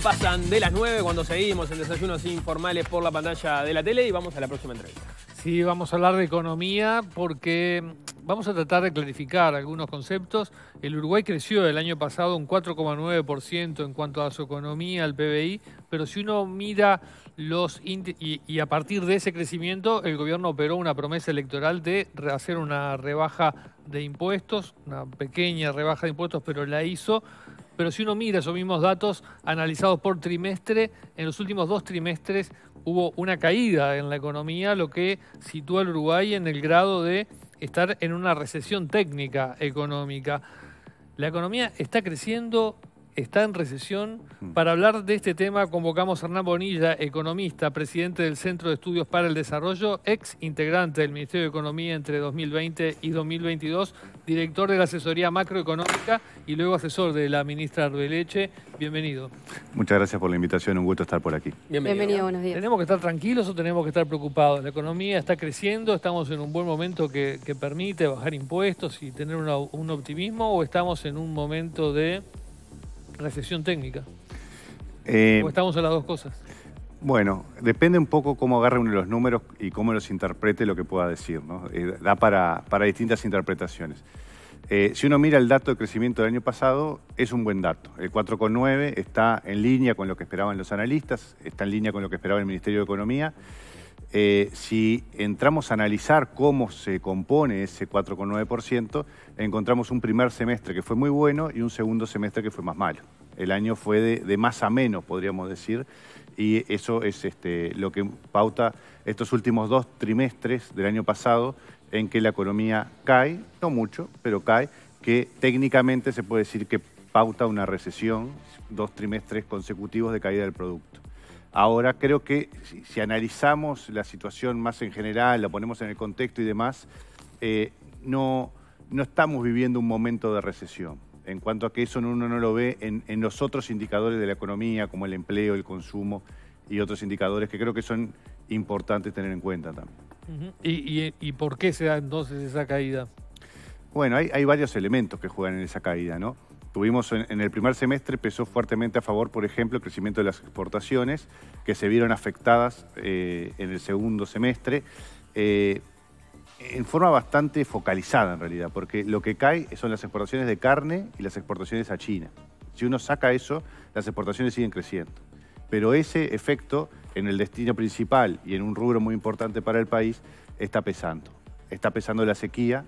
pasan de las 9 cuando seguimos en Desayunos Informales por la pantalla de la tele y vamos a la próxima entrevista. Sí, vamos a hablar de economía porque vamos a tratar de clarificar algunos conceptos. El Uruguay creció el año pasado un 4,9% en cuanto a su economía, al PBI, pero si uno mira los y, a partir de ese crecimiento el gobierno operó una promesa electoral de hacer una rebaja de impuestos, una pequeña rebaja de impuestos, pero la hizo pero si uno mira esos mismos datos analizados por trimestre, en los últimos dos trimestres hubo una caída en la economía, lo que sitúa al Uruguay en el grado de estar en una recesión técnica económica. La economía está creciendo está en recesión. Para hablar de este tema convocamos a Hernán Bonilla, economista, presidente del Centro de Estudios para el Desarrollo, ex integrante del Ministerio de Economía entre 2020 y 2022, director de la asesoría macroeconómica y luego asesor de la ministra Arbeleche. Bienvenido. Muchas gracias por la invitación, un gusto estar por aquí. Bienvenido. buenos días. ¿Tenemos que estar tranquilos o tenemos que estar preocupados? La economía está creciendo, estamos en un buen momento que, permite bajar impuestos y tener un optimismo o estamos en un momento de recesión técnica? Eh, estamos en las dos cosas? Bueno, depende un poco cómo agarre uno los números y cómo los interprete lo que pueda decir. ¿no? Eh, da para, distintas interpretaciones. Eh, si uno mira el dato de crecimiento del año pasado, es un buen dato. El 4,9 está en línea con lo que esperaban los analistas, está en línea con lo que esperaba el Ministerio de Economía. Eh, si entramos a analizar cómo se compone ese 4,9%, encontramos un primer semestre que fue muy bueno y un segundo semestre que fue más malo. El año fue de, más a menos, podríamos decir, y eso es este, lo que pauta estos últimos dos trimestres del año pasado en que la economía cae, no mucho, pero cae, que técnicamente se puede decir que pauta una recesión, dos trimestres consecutivos de caída del producto. Ahora creo que si, analizamos la situación más en general, la ponemos en el contexto y demás, eh, no, estamos viviendo un momento de recesión. En cuanto a que eso uno no lo ve en, los otros indicadores de la economía, como el empleo, el consumo y otros indicadores que creo que son importantes tener en cuenta también. y, por qué se da entonces esa caída? Bueno, hay, hay varios elementos que juegan en esa caída, ¿no? Tuvimos en, el primer semestre, pesó fuertemente a favor, por ejemplo, el crecimiento de las exportaciones, que se vieron afectadas eh, en el segundo semestre, eh, en forma bastante focalizada en realidad, porque lo que cae son las exportaciones de carne y las exportaciones a China. Si uno saca eso, las exportaciones siguen creciendo. Pero ese efecto en el destino principal y en un rubro muy importante para el país está pesando. Está pesando la sequía,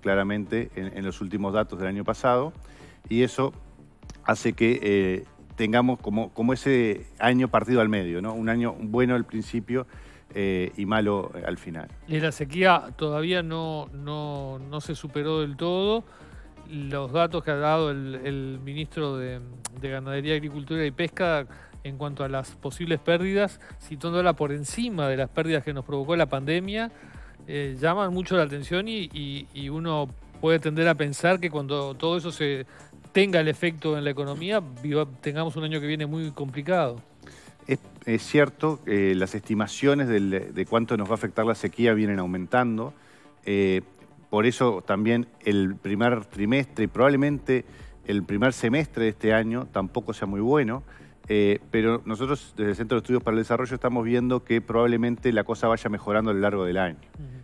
claramente, en los últimos datos del año pasado y eso hace que eh, tengamos como, como ese año partido al medio, ¿no? Un año bueno al principio eh, y malo al final. la sequía todavía no, no, se superó del todo. Los datos que ha dado el, el ministro de, Ganadería, Agricultura y Pesca en cuanto a las posibles pérdidas, situándola por encima de las pérdidas que nos provocó la pandemia, eh, llaman mucho la atención y uno puede tender a pensar que cuando todo eso se, tenga el efecto en la economía, tengamos un año que viene muy complicado. Es, cierto, que eh, las estimaciones de cuánto nos va a afectar la sequía vienen aumentando. Eh, por eso también el primer trimestre y probablemente el primer semestre de este año tampoco sea muy bueno. Eh, pero nosotros desde el Centro de Estudios para el Desarrollo estamos viendo que probablemente la cosa vaya mejorando a lo largo del año.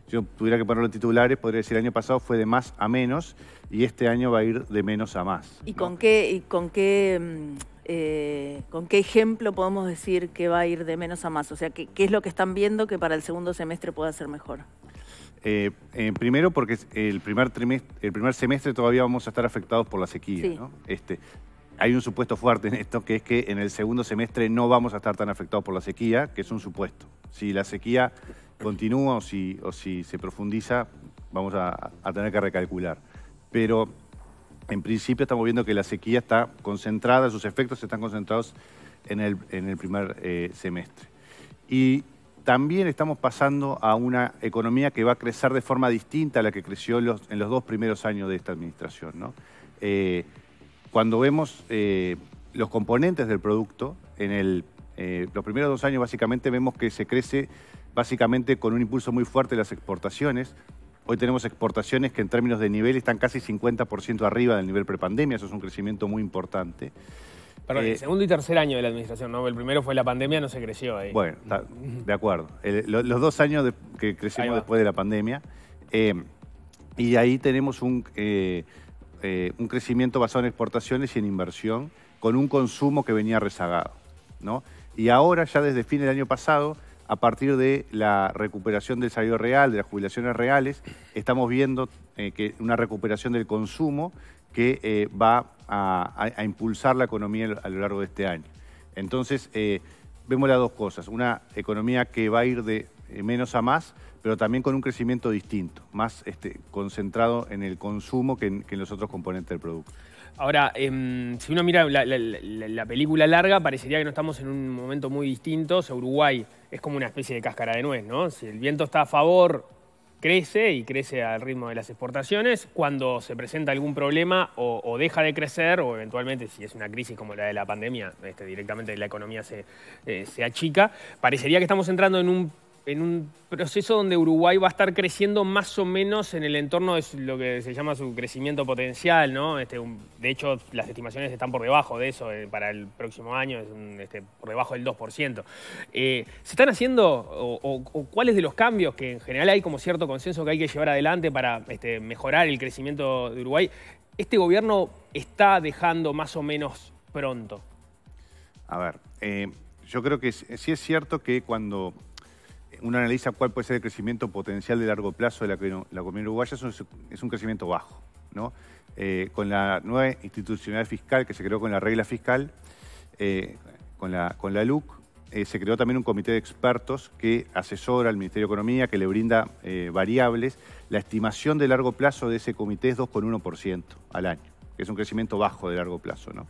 Si yo tuviera que ponerlo en titulares, podría decir el año pasado fue de más a menos y este año va a ir de menos a más. ¿Y con qué, con qué mm, eh, con qué ejemplo podemos decir que va a ir de menos a más? O sea, ¿qué, es lo que están viendo que para el segundo semestre pueda ser mejor? Eh, eh, primero porque el primer, trimestre, el primer semestre todavía vamos a estar afectados por la sequía. ¿no? Este, hay un supuesto fuerte en esto, que es que en el segundo semestre no vamos a estar tan afectados por la sequía, que es un supuesto. Si la sequía continúa o si, se profundiza, vamos a, tener que recalcular. Pero en principio estamos viendo que la sequía está concentrada, sus efectos están concentrados en el, primer eh, semestre. Y también estamos pasando a una economía que va a crecer de forma distinta a la que creció en los dos primeros años de esta administración. ¿no? Eh, cuando vemos eh, los componentes del producto, en eh, los primeros dos años básicamente vemos que se crece básicamente con un impulso muy fuerte de las exportaciones. Hoy tenemos exportaciones que en términos de nivel están casi 50% arriba del nivel prepandemia, eso es un crecimiento muy importante. Perdón, el eh, segundo y tercer año de la administración, ¿no? El primero fue la pandemia, no se creció ahí. Bueno, de acuerdo. los dos años que crecimos después de la pandemia. y ahí tenemos un, eh, un crecimiento basado en exportaciones y en inversión, con un consumo que venía rezagado. Y ahora, ya desde fin del año pasado, a partir de la recuperación del salario real, de las jubilaciones reales, estamos viendo eh, que una recuperación del consumo que eh, va a, impulsar la economía a lo largo de este año. Entonces, vemos las dos cosas, una economía que va a ir de menos a más, pero también con un crecimiento distinto, más este, concentrado en el consumo que en, los otros componentes del producto. Ahora, em, si uno mira la, película larga, parecería que no estamos en un momento muy distinto. Uruguay es como una especie de cáscara de nuez, ¿no? Si el viento está a favor, crece y crece al ritmo de las exportaciones. Cuando se presenta algún problema o, deja de crecer, o eventualmente si es una crisis como la de la pandemia, este, directamente la economía eh, se achica, parecería que estamos entrando en un en un proceso donde Uruguay va a estar creciendo más o menos en el entorno de lo que se llama su crecimiento potencial, ¿no? Este, de hecho, las estimaciones están por debajo de eso eh, para el próximo año, es este, por debajo del 2%. Eh, ¿Se están haciendo o, cuáles de los cambios que en general hay como cierto consenso que hay que llevar adelante para este, mejorar el crecimiento de Uruguay? ¿Este gobierno está dejando más o menos pronto? A ver, eh, yo creo que sí es cierto que cuando uno analiza cuál puede ser el crecimiento potencial de largo plazo de la, la economía uruguaya, es un, crecimiento bajo. ¿no? Eh, con la nueva institucionalidad fiscal que se creó con la regla fiscal, eh, con, la, con la LUC, eh, se creó también un comité de expertos que asesora al Ministerio de Economía, que le brinda variables. La estimación de largo plazo de ese comité es 2,1% al año, que es un crecimiento bajo de largo plazo. ¿no?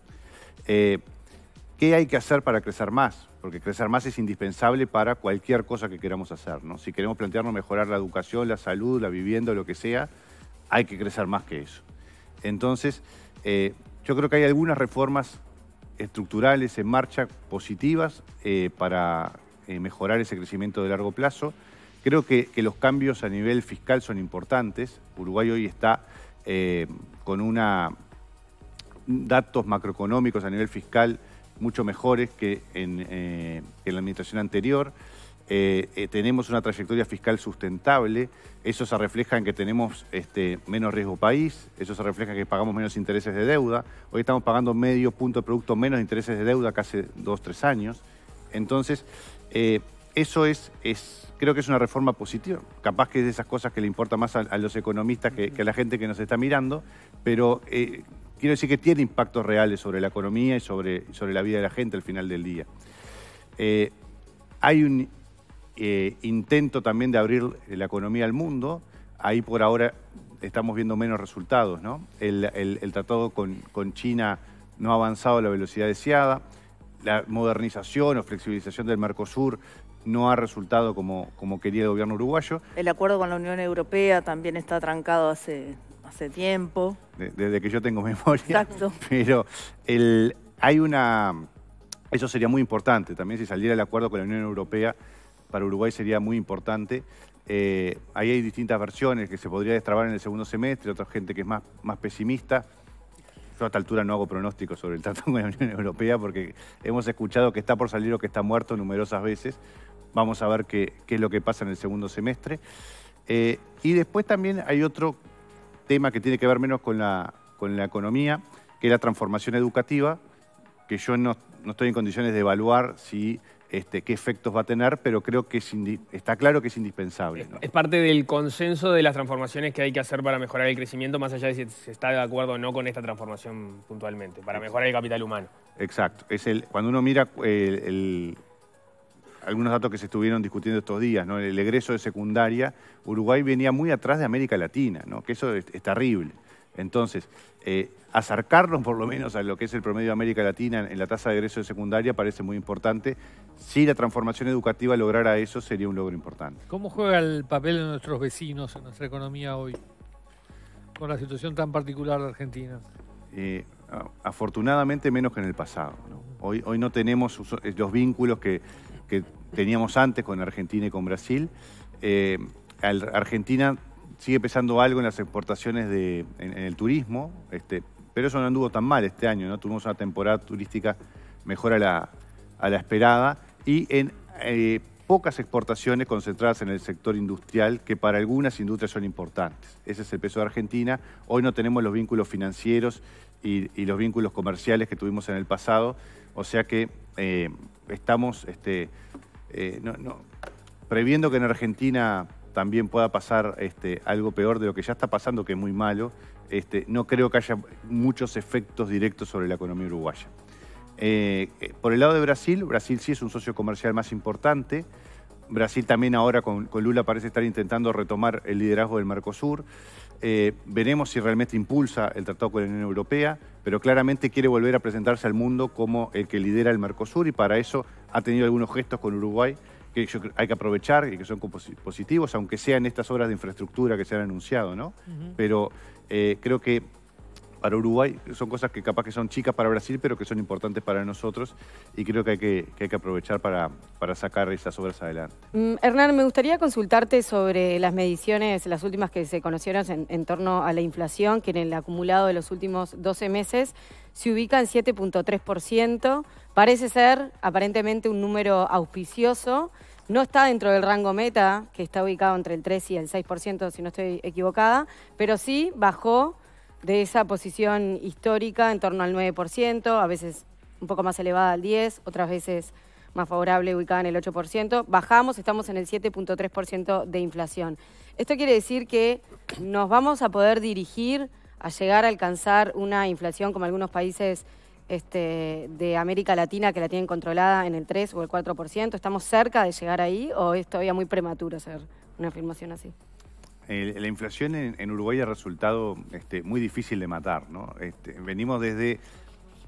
¿Qué hay que hacer para crecer más? porque crecer más es indispensable para cualquier cosa que queramos hacer. Si queremos plantearnos mejorar la educación, la salud, la vivienda, lo que sea, hay que crecer más que eso. Entonces, eh, yo creo que hay algunas reformas estructurales en marcha positivas eh, para eh, mejorar ese crecimiento de largo plazo. Creo que, los cambios a nivel fiscal son importantes. Uruguay hoy está con una, datos macroeconómicos a nivel fiscal mucho mejores eh, que en, la administración anterior. Eh, eh, tenemos una trayectoria fiscal sustentable, eso se refleja en que tenemos este, menos riesgo país, eso se refleja en que pagamos menos intereses de deuda, hoy estamos pagando medio punto de producto menos intereses de deuda que hace dos, tres años. Entonces, eso es, es, creo que es una reforma positiva, capaz que es de esas cosas que le importa más a, los economistas que, que, a la gente que nos está mirando, pero quiero decir que tiene impactos reales sobre la economía y sobre, sobre la vida de la gente al final del día. Eh, hay un eh, intento también de abrir la economía al mundo. Ahí por ahora estamos viendo menos resultados. ¿no? El, tratado con, China no ha avanzado a la velocidad deseada. La modernización o flexibilización del Mercosur no ha resultado como, como quería el gobierno uruguayo. El acuerdo con la Unión Europea también está trancado hace hace tiempo. desde que yo tengo memoria. Exacto. Pero hay una... Eso sería muy importante también si saliera el acuerdo con la Unión Europea para Uruguay sería muy importante. Eh, ahí hay distintas versiones que se podría destrabar en el segundo semestre, otra gente que es más, más pesimista. Yo a esta altura no hago pronósticos sobre el tratado con la Unión Europea porque hemos escuchado que está por salir o que está muerto numerosas veces. Vamos a ver qué, qué es lo que pasa en el segundo semestre. Eh, y después también hay otro tema que tiene que ver menos con la, con la economía, que es la transformación educativa, que yo no, estoy en condiciones de evaluar si este, qué efectos va a tener, pero creo que está claro que es indispensable. Es parte del consenso de las transformaciones que hay que hacer para mejorar el crecimiento, más allá de si se está de acuerdo o no con esta transformación puntualmente, para mejorar el capital humano. Exacto. Es el, cuando uno mira eh, el, algunos datos que se estuvieron discutiendo estos días, ¿no? El egreso de secundaria, Uruguay venía muy atrás de América Latina, ¿no? Que eso es, terrible. Entonces, eh, acercarnos por lo menos a lo que es el promedio de América Latina en la tasa de egreso de secundaria parece muy importante. Si la transformación educativa lograra eso, sería un logro importante. ¿Cómo juega el papel de nuestros vecinos en nuestra economía hoy? Con la situación tan particular de Argentina. Eh, afortunadamente menos que en el pasado. Hoy, hoy no tenemos eh, los vínculos que que teníamos antes con Argentina y con Brasil. Eh, Argentina sigue pesando algo en las exportaciones de, en, el turismo, este, pero eso no anduvo tan mal este año, ¿no? Tuvimos una temporada turística mejor a la, esperada y en eh, pocas exportaciones concentradas en el sector industrial que para algunas industrias son importantes. Ese es el peso de Argentina. Hoy no tenemos los vínculos financieros y, los vínculos comerciales que tuvimos en el pasado, o sea que eh, estamos este, eh, previendo que en Argentina también pueda pasar este, algo peor de lo que ya está pasando, que es muy malo, este, no creo que haya muchos efectos directos sobre la economía uruguaya. Eh, eh, por el lado de Brasil, Brasil sí es un socio comercial más importante. Brasil también ahora con, con Lula parece estar intentando retomar el liderazgo del Mercosur. Eh, veremos si realmente impulsa el tratado con la Unión Europea, pero claramente quiere volver a presentarse al mundo como el que lidera el Mercosur y para eso ha tenido algunos gestos con Uruguay que hay que aprovechar y que son positivos, aunque sean estas obras de infraestructura que se han anunciado, ¿no? Pero eh, creo que para Uruguay, son cosas que capaz que son chicas para Brasil, pero que son importantes para nosotros y creo que hay que, hay que aprovechar para, para, sacar esas obras adelante. Mm, Hernán, me gustaría consultarte sobre las mediciones, las últimas que se conocieron en, en torno a la inflación, que en el acumulado de los últimos 12 meses se ubica en 7.3%. Parece ser aparentemente un número auspicioso. No está dentro del rango meta, que está ubicado entre el 3 y el 6%, si no estoy equivocada, pero sí bajó de esa posición histórica en torno al 9%, a veces un poco más elevada al 10%, otras veces más favorable, ubicada en el 8%. Bajamos, estamos en el 7.3% de inflación. Esto quiere decir que nos vamos a poder dirigir a llegar a alcanzar una inflación como algunos países este, de América Latina que la tienen controlada en el 3 o el 4%. ¿Estamos cerca de llegar ahí o es todavía muy prematuro hacer una afirmación así? Eh, la inflación en, Uruguay ha resultado este, muy difícil de matar, ¿no? Este, venimos desde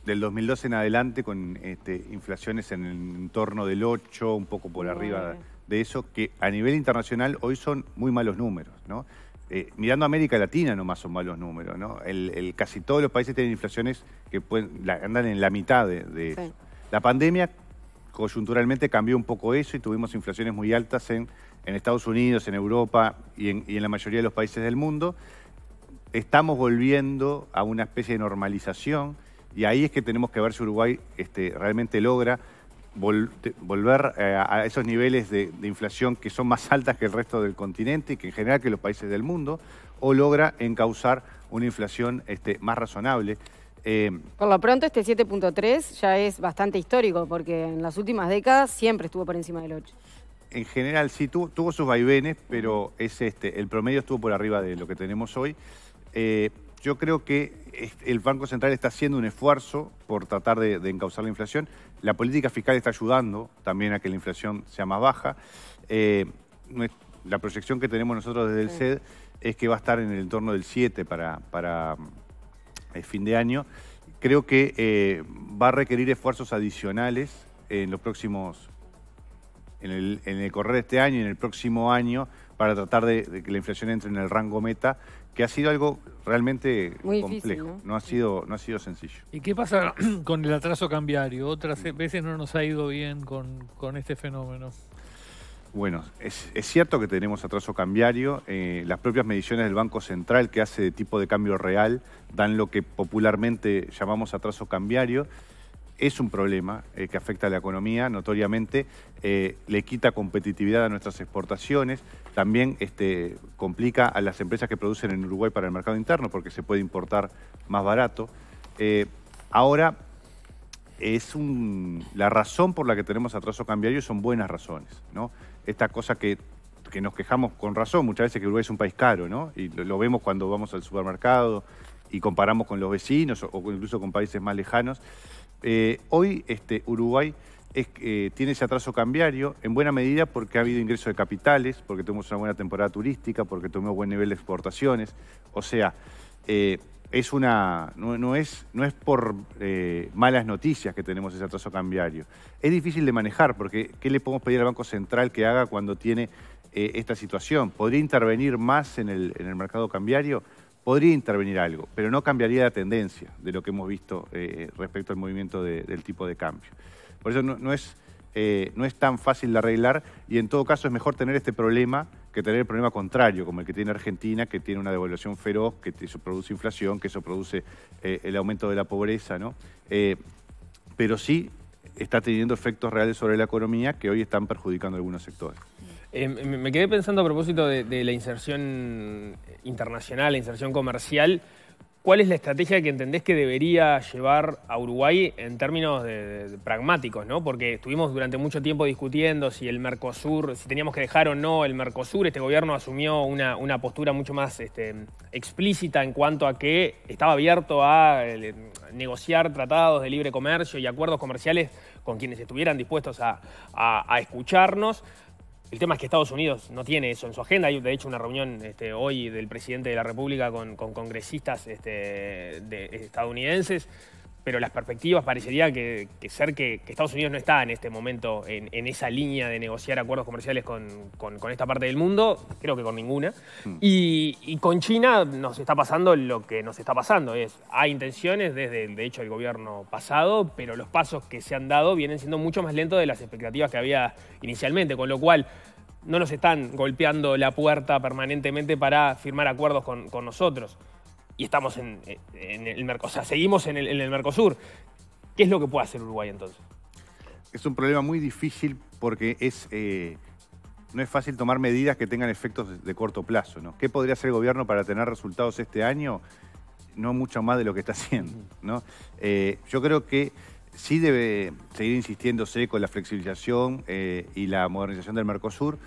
del 2012 en adelante con este, inflaciones en el entorno del 8, un poco por arriba de eso, que a nivel internacional hoy son muy malos números, ¿no? Eh, mirando a América Latina nomás son malos números, ¿no? casi todos los países tienen inflaciones que pueden, andan en la mitad de, eso. La pandemia coyunturalmente cambió un poco eso y tuvimos inflaciones muy altas en en Estados Unidos, en Europa y en, la mayoría de los países del mundo, estamos volviendo a una especie de normalización y ahí es que tenemos que ver si Uruguay este, realmente logra volver eh, a esos niveles de, inflación que son más altas que el resto del continente y que en general que los países del mundo, o logra encauzar una inflación este, más razonable. Eh, por lo pronto este 7.3 ya es bastante histórico porque en las últimas décadas siempre estuvo por encima del 8 en general sí tuvo, sus vaivenes, pero es este, el promedio estuvo por arriba de lo que tenemos hoy. Eh, yo creo que el Banco Central está haciendo un esfuerzo por tratar de, encauzar la inflación. La política fiscal está ayudando también a que la inflación sea más baja. Eh, la proyección que tenemos nosotros desde el SED es que va a estar en el entorno del 7 para, para el eh, fin de año. Creo que va a requerir esfuerzos adicionales en los próximos en el, correr este año y en el próximo año para tratar de, que la inflación entre en el rango meta, que ha sido algo realmente complejo. ¿no? ha sido, no ha sido sencillo. ¿Y qué pasa con el atraso cambiario? Otras veces no nos ha ido bien con, este fenómeno. Bueno, es, cierto que tenemos atraso cambiario. Eh, las propias mediciones del Banco Central que hace de tipo de cambio real dan lo que popularmente llamamos atraso cambiario es un problema eh, que afecta a la economía notoriamente, eh, le quita competitividad a nuestras exportaciones, también este, complica a las empresas que producen en Uruguay para el mercado interno porque se puede importar más barato. Eh, ahora, es un, la razón por la que tenemos atraso cambiario son buenas razones. ¿no? Esta cosa que que nos quejamos con razón muchas veces que Uruguay es un país caro, ¿no? Y lo, vemos cuando vamos al supermercado y comparamos con los vecinos o, incluso con países más lejanos. Eh, hoy este, Uruguay eh, tiene ese atraso cambiario en buena medida porque ha habido ingreso de capitales, porque tuvimos una buena temporada turística, porque tuvimos buen nivel de exportaciones. O sea, eh, es una, no, es, por malas noticias que tenemos ese atraso cambiario. Es difícil de manejar porque ¿qué le podemos pedir al Banco Central que haga cuando tiene esta situación? ¿Podría intervenir más en el mercado cambiario? podría intervenir algo, pero no cambiaría la tendencia de lo que hemos visto eh, respecto al movimiento del tipo de cambio. Por eso no, es, eh, no es tan fácil de arreglar y en todo caso es mejor tener este problema que tener el problema contrario, como el que tiene Argentina, que tiene una devaluación feroz, que eso produce inflación, que eso produce eh, el aumento de la pobreza, ¿no? pero sí está teniendo efectos reales sobre la economía que hoy están perjudicando algunos sectores. Eh, me quedé pensando a propósito de, la inserción internacional, la inserción comercial. ¿Cuál es la estrategia que entendés que debería llevar a Uruguay en términos pragmáticos? ¿no? Porque estuvimos durante mucho tiempo discutiendo si el Mercosur, si teníamos que dejar o no el Mercosur. Este gobierno asumió una, postura mucho más este, explícita en cuanto a que estaba abierto a eh, negociar tratados de libre comercio y acuerdos comerciales con quienes estuvieran dispuestos a escucharnos. El tema es que Estados Unidos no tiene eso en su agenda. Hay de hecho una reunión este, hoy del presidente de la República con, congresistas este, de, eh, estadounidenses pero las perspectivas parecería que, ser que, Estados Unidos no está en este momento en, esa línea de negociar acuerdos comerciales con, esta parte del mundo, creo que con ninguna. Mm. Y, con China nos está pasando lo que nos está pasando. Es, hay intenciones desde, de hecho, el gobierno pasado, pero los pasos que se han dado vienen siendo mucho más lentos de las expectativas que había inicialmente, con lo cual no nos están golpeando la puerta permanentemente para firmar acuerdos con, con nosotros y estamos en, el Mercosur, seguimos en el, Mercosur. ¿Qué es lo que puede hacer Uruguay entonces? Es un problema muy difícil porque es, eh, no es fácil tomar medidas que tengan efectos de, corto plazo. ¿no? ¿Qué podría hacer el gobierno para tener resultados este año? No mucho más de lo que está haciendo. ¿no? Eh, yo creo que sí debe seguir insistiéndose con la flexibilización eh, y la modernización del Mercosur.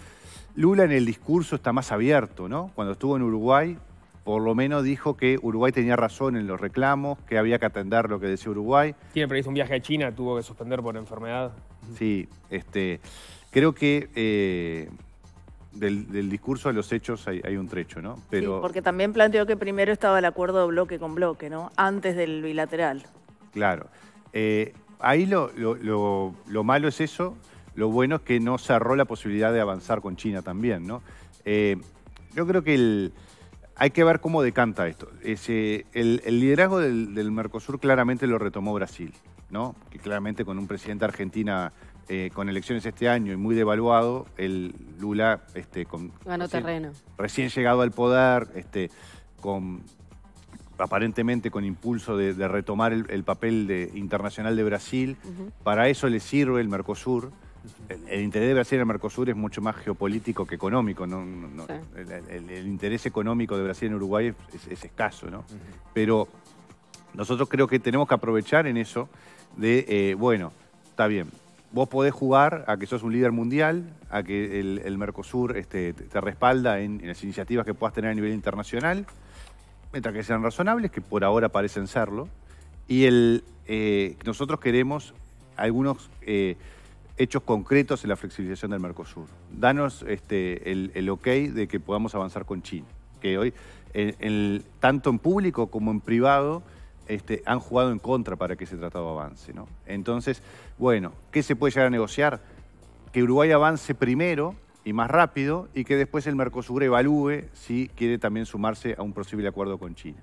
Lula en el discurso está más abierto, ¿no? Cuando estuvo en Uruguay por lo menos dijo que Uruguay tenía razón en los reclamos, que había que atender lo que decía Uruguay. Tiene previsto un viaje a China, tuvo que suspender por enfermedad. Sí, este, creo que eh, del, discurso a los hechos hay, un trecho, ¿no? Sí, porque también planteó que primero estaba el acuerdo bloque con bloque, ¿no? Antes del bilateral. Claro. Eh, ahí lo, malo es eso, lo bueno es que no cerró la posibilidad de avanzar con China también, ¿no? Eh, yo creo que el hay que ver cómo decanta esto. el, liderazgo del, Mercosur claramente lo retomó Brasil, ¿no? Que claramente con un presidente argentina eh, con elecciones este año y muy devaluado, el Lula este, recién, llegado al poder, este, con aparentemente con impulso de, retomar el, papel de, internacional de Brasil. Para eso le sirve el Mercosur el, interés de Brasil en el Mercosur es mucho más geopolítico que económico. el, interés económico de Brasil en Uruguay es, escaso, ¿no? Pero nosotros creo que tenemos que aprovechar en eso de, eh, bueno, está bien, vos podés jugar a que sos un líder mundial, a que el, Mercosur este, te, respalda en, las iniciativas que puedas tener a nivel internacional, mientras que sean razonables, que por ahora parecen serlo. Y eh, nosotros queremos algunos eh, hechos concretos en la flexibilización del Mercosur. Danos este, el, ok de que podamos avanzar con China, que hoy, tanto en público como en privado, este, han jugado en contra para que ese tratado avance. ¿no? Entonces, bueno, ¿qué se puede llegar a negociar? Que Uruguay avance primero y más rápido y que después el Mercosur evalúe si quiere también sumarse a un posible acuerdo con China.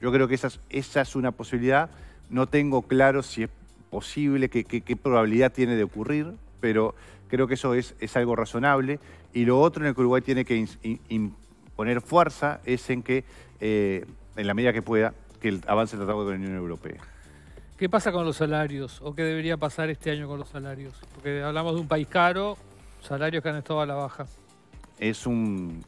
Yo creo que esa es, esa es una posibilidad. No tengo claro si es posible, qué, probabilidad tiene de ocurrir, pero creo que eso es, es, algo razonable. Y lo otro en el que Uruguay tiene que imponer fuerza es en que, eh, en la medida que pueda, que avance el tratado con la Unión Europea. ¿Qué pasa con los salarios? ¿O qué debería pasar este año con los salarios? Porque hablamos de un país caro, salarios que han estado a la baja. Es un,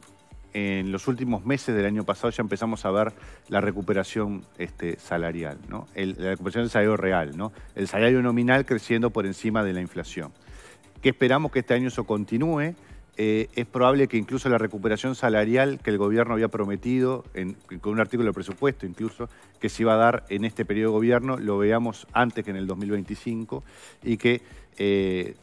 en los últimos meses del año pasado ya empezamos a ver la recuperación este, salarial, ¿no? la recuperación del salario real, ¿no? el salario nominal creciendo por encima de la inflación. ¿Qué esperamos que este año eso continúe. Eh, es probable que incluso la recuperación salarial que el gobierno había prometido, con un artículo de presupuesto incluso, que se iba a dar en este periodo de gobierno, lo veamos antes que en el 2025 y que eh,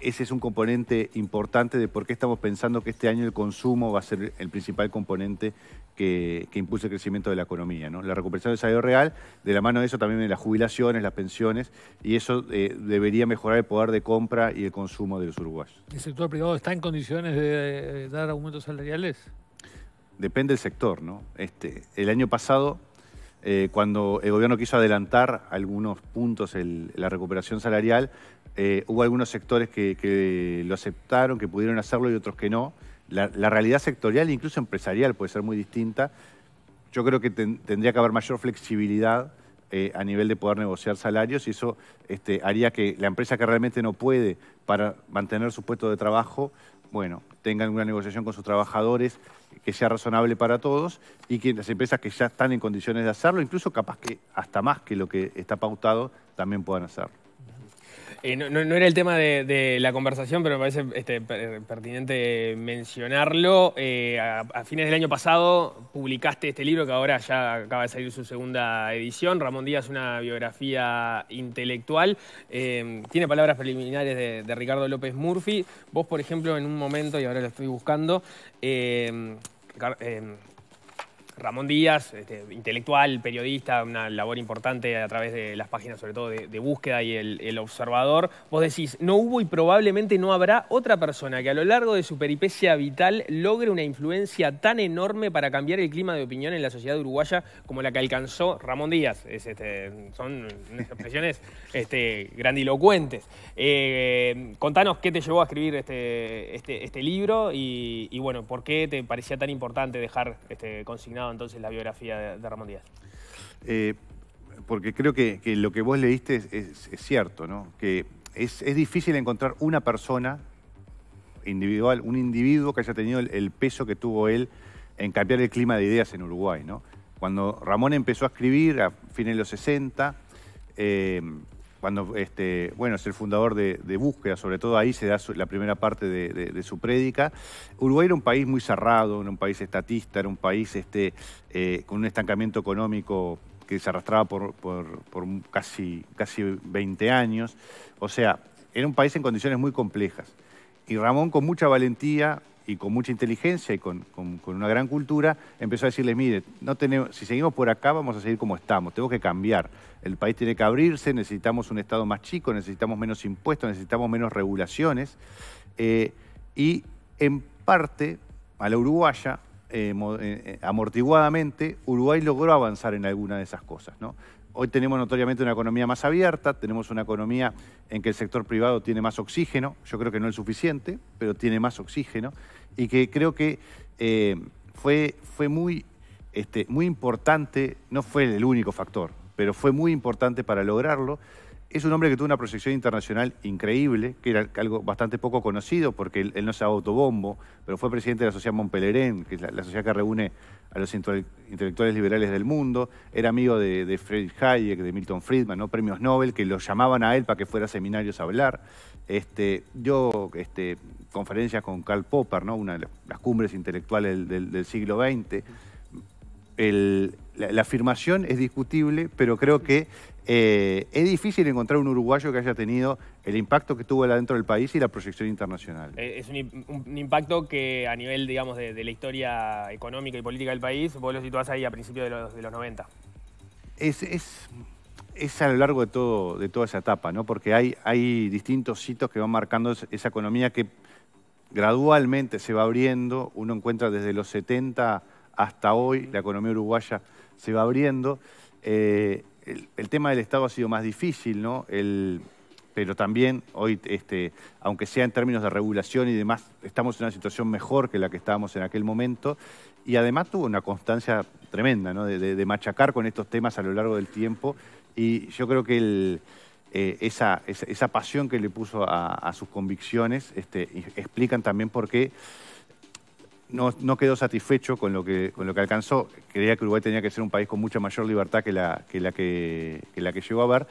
ese es un componente importante de por qué estamos pensando que este año el consumo va a ser el principal componente que, impulse el crecimiento de la economía. ¿no? La recuperación del salario real, de la mano de eso también de las jubilaciones, las pensiones, y eso eh, debería mejorar el poder de compra y el consumo de los uruguayos. ¿El sector privado está en condiciones de eh, dar aumentos salariales? Depende del sector, ¿no? Este, el año pasado eh, cuando el gobierno quiso adelantar algunos puntos el, la recuperación salarial, eh, hubo algunos sectores que, lo aceptaron, que pudieron hacerlo y otros que no. La, realidad sectorial, incluso empresarial, puede ser muy distinta. Yo creo que tendría que haber mayor flexibilidad eh, a nivel de poder negociar salarios y eso este, haría que la empresa que realmente no puede para mantener su puesto de trabajo bueno, tengan una negociación con sus trabajadores que sea razonable para todos y que las empresas que ya están en condiciones de hacerlo, incluso capaz que hasta más que lo que está pautado, también puedan hacerlo. Eh, no, era el tema de, la conversación, pero me parece este, pertinente mencionarlo. Eh, a, fines del año pasado publicaste este libro que ahora ya acaba de salir su segunda edición, Ramón Díaz, una biografía intelectual. Eh, tiene palabras preliminares de, de, Ricardo López Murphy. Vos, por ejemplo, en un momento, y ahora lo estoy buscando, Ramón Díaz, este, intelectual, periodista, una labor importante a través de las páginas, sobre todo de, búsqueda y el, observador. Vos decís, no hubo y probablemente no habrá otra persona que a lo largo de su peripecia vital logre una influencia tan enorme para cambiar el clima de opinión en la sociedad uruguaya como la que alcanzó Ramón Díaz. Este, son expresiones este, grandilocuentes. Eh, contanos qué te llevó a escribir este, este, libro y, y, bueno, por qué te parecía tan importante dejar consignado entonces la biografía de, Ramón Díaz. Eh, porque creo que, lo que vos leíste es, cierto, Que es, difícil encontrar una persona individual, un individuo que haya tenido el, peso que tuvo él en cambiar el clima de ideas en Uruguay, ¿no? Cuando Ramón empezó a escribir a fines de los 60, eh, cuando este, bueno, es el fundador de, Búsqueda, sobre todo ahí se da la primera parte de, su prédica. Uruguay era un país muy cerrado, era un país estatista, era un país este, eh, con un estancamiento económico que se arrastraba por, casi, casi 20 años. O sea, era un país en condiciones muy complejas. Y Ramón con mucha valentía y con mucha inteligencia y con, una gran cultura, empezó a decirles, mire, si seguimos por acá vamos a seguir como estamos, tenemos que cambiar. El país tiene que abrirse, necesitamos un Estado más chico, necesitamos menos impuestos, necesitamos menos regulaciones. Eh, y en parte, a la uruguaya, eh, eh, amortiguadamente, Uruguay logró avanzar en alguna de esas cosas. ¿no? Hoy tenemos notoriamente una economía más abierta, tenemos una economía en que el sector privado tiene más oxígeno, yo creo que no es suficiente, pero tiene más oxígeno, y que creo que eh, fue, fue muy, este, muy importante, no fue el único factor, pero fue muy importante para lograrlo. Es un hombre que tuvo una proyección internacional increíble, que era algo bastante poco conocido, porque él, no se autobombo, pero fue presidente de la Sociedad Montpellerén, que es la sociedad que reúne a los intelectuales liberales del mundo, era amigo de, Fred Hayek, de Milton Friedman, ¿no? premios Nobel, que lo llamaban a él para que fuera a seminarios a hablar. Este, este, conferencias con Karl Popper, ¿no? una de las cumbres intelectuales del, siglo XX. la, afirmación es discutible, pero creo que eh, es difícil encontrar un uruguayo que haya tenido el impacto que tuvo dentro adentro del país y la proyección internacional. Eh, es un, impacto que a nivel, digamos, de, la historia económica y política del país, vos lo situás ahí a principios de los, 90. Es, a lo largo de, toda esa etapa, ¿no? Porque hay, distintos hitos que van marcando esa economía que gradualmente se va abriendo. Uno encuentra desde los 70 hasta hoy, la economía uruguaya se va abriendo. Eh, el, tema del Estado ha sido más difícil, ¿no? pero también hoy, este, aunque sea en términos de regulación y demás, estamos en una situación mejor que la que estábamos en aquel momento. Y además tuvo una constancia tremenda, ¿no? De, machacar con estos temas a lo largo del tiempo. Y yo creo que eh, esa, esa, pasión que le puso a, sus convicciones este, explican también por qué no, quedó satisfecho con lo, que, con lo que alcanzó. Creía que Uruguay tenía que ser un país con mucha mayor libertad que la que, que, la que llegó a ver,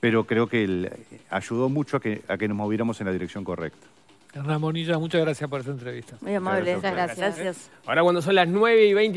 pero creo que ayudó mucho a que, a que nos moviéramos en la dirección correcta. Ramonilla, muchas gracias por esta entrevista. Muy amable, muchas gracias. Ahora cuando son las 9 y 20...